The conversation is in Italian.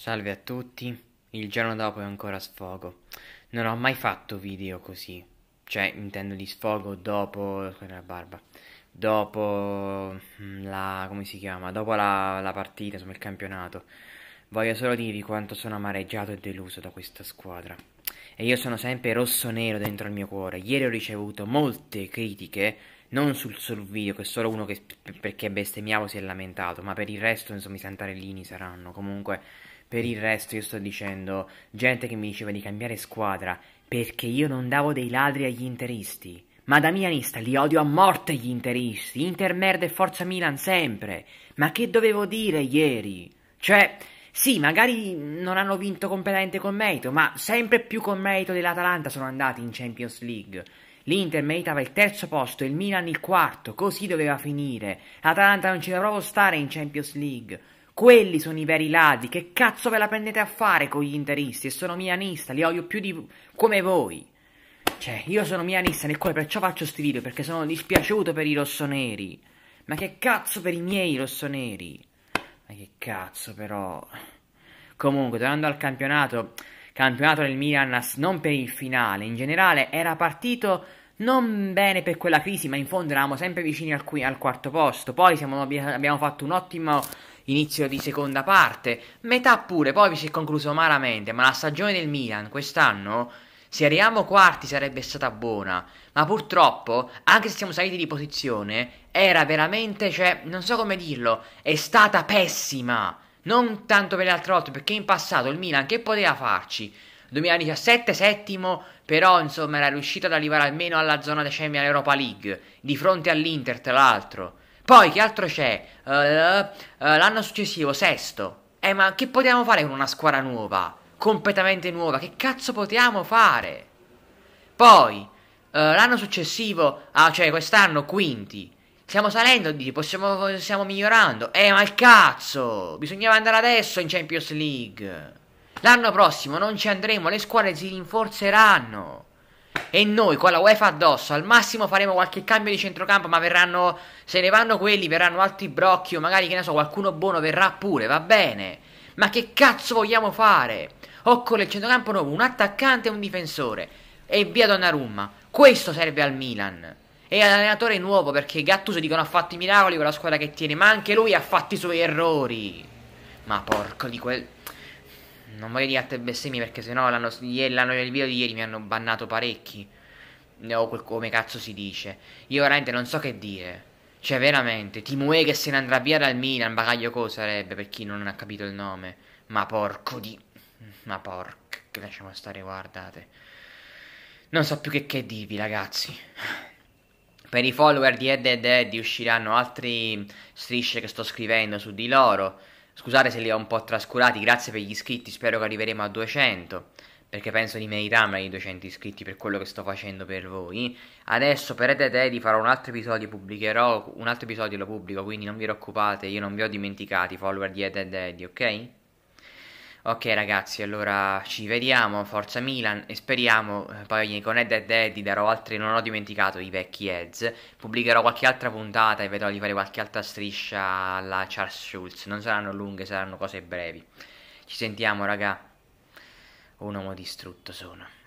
Salve a tutti, il giorno dopo è ancora sfogo. Non ho mai fatto video così, cioè intendo di sfogo dopo la barba, dopo mm, la, come si chiama, dopo la, la partita, insomma il campionato. Voglio solo dirvi quanto sono amareggiato e deluso da questa squadra. E io sono sempre rosso-nero dentro il mio cuore. Ieri ho ricevuto molte critiche, non sul, sul video, che solo uno che perché bestemmiavo si è lamentato, ma per il resto, insomma, i santarellini saranno. Comunque, per il resto io sto dicendo gente che mi diceva di cambiare squadra perché io non davo dei ladri agli interisti. Ma da milanista li odio a morte gli interisti. Inter merda e forza Milan sempre. Ma che dovevo dire ieri? Cioè, sì, magari non hanno vinto completamente con merito, ma sempre più con merito dell'Atalanta sono andati in Champions League. L'Inter meritava il terzo posto e il Milan il quarto, così doveva finire. L'Atalanta non ci doveva proprio stare in Champions League. Quelli sono i veri ladri. Che cazzo ve la prendete a fare con gli interisti? E sono milanista, li odio più di come voi. Cioè, io sono milanista nel cuore, perciò faccio questi video perché sono dispiaciuto per i rossoneri. Ma che cazzo per i miei rossoneri? Ma che cazzo però. Comunque, tornando al campionato, campionato del Milan non per il finale, in generale era partito non bene per quella crisi, ma in fondo eravamo sempre vicini al, qui, al quarto posto. Poi siamo, abbiamo fatto un ottimo inizio di seconda parte, metà pure, poi si è concluso malamente, ma la stagione del Milan quest'anno, se arriviamo quarti sarebbe stata buona, ma purtroppo, anche se siamo saliti di posizione, era veramente, cioè, non so come dirlo, è stata pessima. Non tanto per le altre volte, perché in passato il Milan che poteva farci? 2017 settimo, però insomma era riuscito ad arrivare almeno alla zona decemia Europa League, di fronte all'Inter tra l'altro. Poi che altro c'è? Uh, uh, l'anno successivo, sesto. Eh, ma che potevamo fare con una squadra nuova? Completamente nuova? Che cazzo potevamo fare? Poi, uh, l'anno successivo, ah, cioè quest'anno, quinti. Stiamo salendo, dici, possiamo, stiamo migliorando. Eh, ma il cazzo! Bisognava andare adesso in Champions League. L'anno prossimo non ci andremo, le squadre si rinforzeranno e noi con la UEFA addosso al massimo faremo qualche cambio di centrocampo ma verranno se ne vanno quelli verranno altri brocchi o magari che ne so qualcuno buono verrà pure va bene ma che cazzo vogliamo fare occorre il centrocampo nuovo un attaccante e un difensore e via Donnarumma questo serve al Milan e all'allenatore nuovo perché Gattuso dicono ha fatto i miracoli con la squadra che tiene ma anche lui ha fatto i suoi errori ma porco di quel non voglio dire altre bestemmie perché sennò l'hanno, l'hanno nel video di ieri mi hanno bannato parecchi. O quel, come cazzo si dice. Io veramente non so che dire. Cioè, veramente, Timue che se ne andrà via dal Milan, bagaglio cosa sarebbe per chi non ha capito il nome. Ma porco di... Ma porco, che lasciamo stare, guardate. Non so più che, che dirvi, ragazzi. Per i follower di Ed ed Eddie usciranno altre strisce che sto scrivendo su di loro. Scusate se li ho un po' trascurati, grazie per gli iscritti, spero che arriveremo a 200, perché penso di meritarmi i 200 iscritti per quello che sto facendo per voi. Adesso per Ed Ededi farò un altro episodio, pubblicherò un altro episodio, lo pubblico, quindi non vi preoccupate, io non vi ho dimenticati follower di Ed Ededi, ok? Ok ragazzi, allora ci vediamo, forza Milan e speriamo, eh, poi con Ed ed Eddy darò altri, non ho dimenticato i vecchi Eds, pubblicherò qualche altra puntata e vedrò di fare qualche altra striscia alla Charles Schulz, non saranno lunghe, saranno cose brevi. Ci sentiamo raga, un uomo distrutto sono.